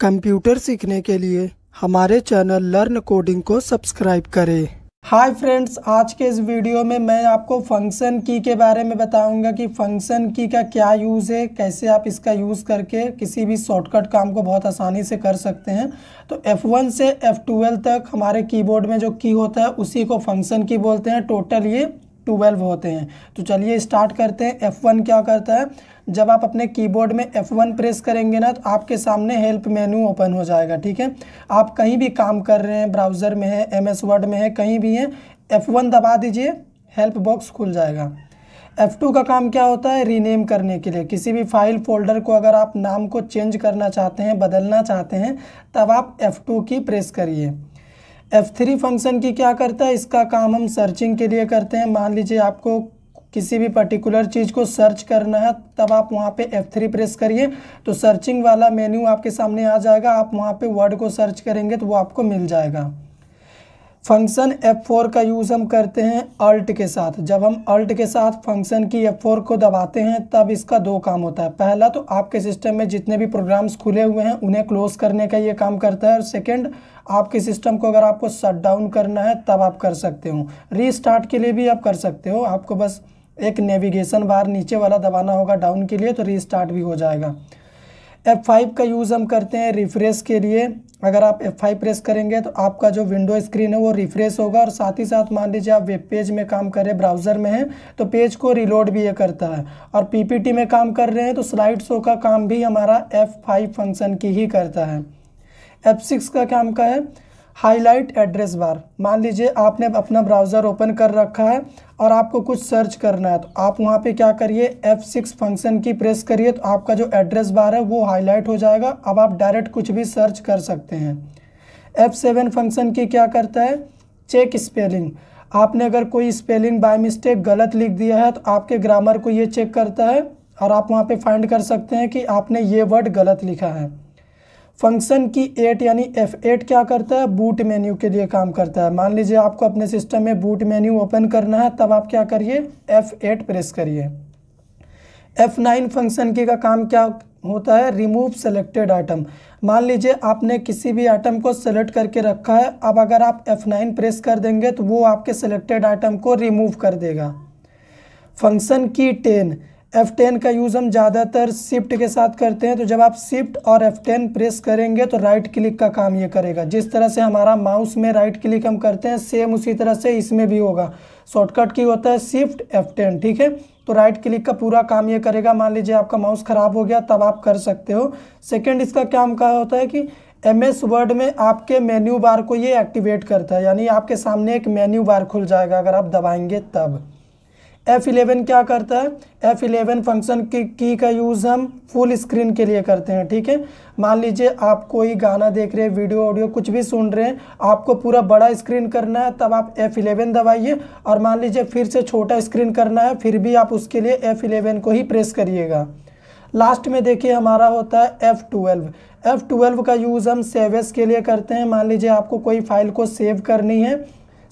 computer सीखने के लिए हमारे चैनल लर्न कोडिंग को सब्सक्राइब करें हाय फ्रेंड्स आज के इस वीडियो में मैं आपको फंक्शन की के बारे में बताऊंगा कि फंक्शन की का क्या यूज़ है कैसे आप इसका यूज़ करके किसी भी शॉर्टकट काम को बहुत आसानी से कर सकते हैं तो F1 से F12 तक हमारे कीबोर्ड में जो की होता है उसी को फंक्शन की बोलते हैं टोटल ये ट्वेल्व होते हैं तो चलिए स्टार्ट करते हैं एफ़ वन क्या करता है जब आप अपने कीबोर्ड में एफ़ वन प्रेस करेंगे ना तो आपके सामने हेल्प मेनू ओपन हो जाएगा ठीक है आप कहीं भी काम कर रहे हैं ब्राउज़र में है एम एस वर्ड में है कहीं भी हैं वन दबा दीजिए हेल्प बॉक्स खुल जाएगा F2 का काम क्या होता है रीनेम करने के लिए किसी भी फाइल फोल्डर को अगर आप नाम को चेंज करना चाहते हैं बदलना चाहते हैं तब आप F2 की प्रेस करिए F3 फंक्शन की क्या करता है इसका काम हम सर्चिंग के लिए करते हैं मान लीजिए आपको किसी भी पर्टिकुलर चीज़ को सर्च करना है तब आप वहाँ पे F3 प्रेस करिए तो सर्चिंग वाला मेन्यू आपके सामने आ जाएगा आप वहाँ पे वर्ड को सर्च करेंगे तो वो आपको मिल जाएगा फंक्शन F4 का यूज़ हम करते हैं अल्ट के साथ जब हम अल्ट के साथ फंक्शन की F4 को दबाते हैं तब इसका दो काम होता है पहला तो आपके सिस्टम में जितने भी प्रोग्राम्स खुले हुए हैं उन्हें क्लोज करने का ये काम करता है और सेकंड आपके सिस्टम को अगर आपको शट डाउन करना है तब आप कर सकते हो रीस्टार्ट के लिए भी आप कर सकते हो आपको बस एक नेविगेशन बार नीचे वाला दबाना होगा डाउन के लिए तो रीस्टार्ट भी हो जाएगा F5 का यूज़ हम करते हैं रिफ्रेश के लिए अगर आप F5 प्रेस करेंगे तो आपका जो विंडो स्क्रीन है वो रिफ्रेश होगा और साथ ही साथ मान लीजिए आप वेब पेज में काम कर रहे ब्राउज़र में हैं तो पेज को रिलोड भी ये करता है और पीपीटी में काम कर रहे हैं तो स्लाइड शो का काम भी हमारा F5 फंक्शन की ही करता है F6 का काम का है हाईलाइट एड्रेस बार मान लीजिए आपने अपना ब्राउज़र ओपन कर रखा है और आपको कुछ सर्च करना है तो आप वहाँ पे क्या करिए F6 फंक्शन की प्रेस करिए तो आपका जो एड्रेस बार है वो हाईलाइट हो जाएगा अब आप डायरेक्ट कुछ भी सर्च कर सकते हैं F7 फंक्शन की क्या करता है चेक स्पेलिंग आपने अगर कोई स्पेलिंग बाय मिस्टेक गलत लिख दिया है तो आपके ग्रामर को ये चेक करता है और आप वहाँ पर फाइंड कर सकते हैं कि आपने ये वर्ड गलत लिखा है फंक्शन की एट यानी एफ एट क्या करता है बूट मेन्यू के लिए काम करता है मान लीजिए आपको अपने सिस्टम में बूट मेन्यू ओपन करना है तब आप क्या करिए एफ एट प्रेस करिए एफ नाइन फंक्शन के का काम क्या होता है रिमूव सेलेक्टेड आइटम मान लीजिए आपने किसी भी आइटम को सेलेक्ट करके रखा है अब अगर आप F9 प्रेस कर देंगे तो वो आपके सेलेक्टेड आइटम को रिमूव कर देगा फंक्शन की टेन F10 का यूज़ हम ज़्यादातर शिफ्ट के साथ करते हैं तो जब आप शिफ्ट और F10 प्रेस करेंगे तो राइट क्लिक का काम ये करेगा जिस तरह से हमारा माउस में राइट क्लिक हम करते हैं सेम उसी तरह से इसमें भी होगा शॉर्टकट की होता है शिफ्ट F10 ठीक है तो राइट क्लिक का पूरा काम ये करेगा मान लीजिए आपका माउस ख़राब हो गया तब आप कर सकते हो सेकेंड इसका क्या हम कहा होता है कि एम एस वर्ड में आपके मेन्यू बार को ये एक्टिवेट करता है यानी आपके सामने एक मेन्यू बार खुल जाएगा अगर आप दबाएंगे तब एफ इलेवन क्या करता है एफ इलेवन फंक्शन की की का यूज़ हम फुल स्क्रीन के लिए करते हैं ठीक है मान लीजिए आप कोई गाना देख रहे हैं वीडियो ऑडियो कुछ भी सुन रहे हैं आपको पूरा बड़ा स्क्रीन करना है तब आप एफ इलेवन दबाइए और मान लीजिए फिर से छोटा स्क्रीन करना है फिर भी आप उसके लिए एफ इलेवन को ही प्रेस करिएगा लास्ट में देखिए हमारा होता है एफ़ ट्वेल्व एफ़ ट्वेल्व का यूज़ हम सेवेस के लिए करते हैं मान लीजिए आपको कोई फाइल को सेव करनी है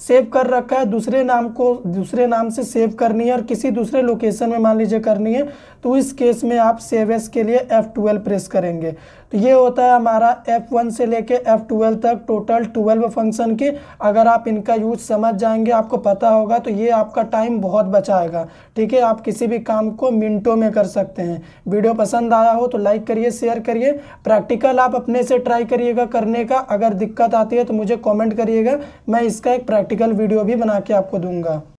सेव कर रखा है दूसरे नाम को दूसरे नाम से सेव करनी है और किसी दूसरे लोकेशन में मान लीजिए करनी है तो इस केस में आप सेव एस के लिए F12 प्रेस करेंगे तो ये होता है हमारा F1 से लेके F12 तक टोटल 12 फंक्शन के अगर आप इनका यूज समझ जाएंगे आपको पता होगा तो ये आपका टाइम बहुत बचाएगा ठीक है आप किसी भी काम को मिनटों में कर सकते हैं वीडियो पसंद आया हो तो लाइक करिए शेयर करिए प्रैक्टिकल आप अपने से ट्राई करिएगा करने का अगर दिक्कत आती है तो मुझे कॉमेंट करिएगा मैं इसका एक प्रैक्टिकल प्रैक्टिकल वीडियो भी बना के आपको दूंगा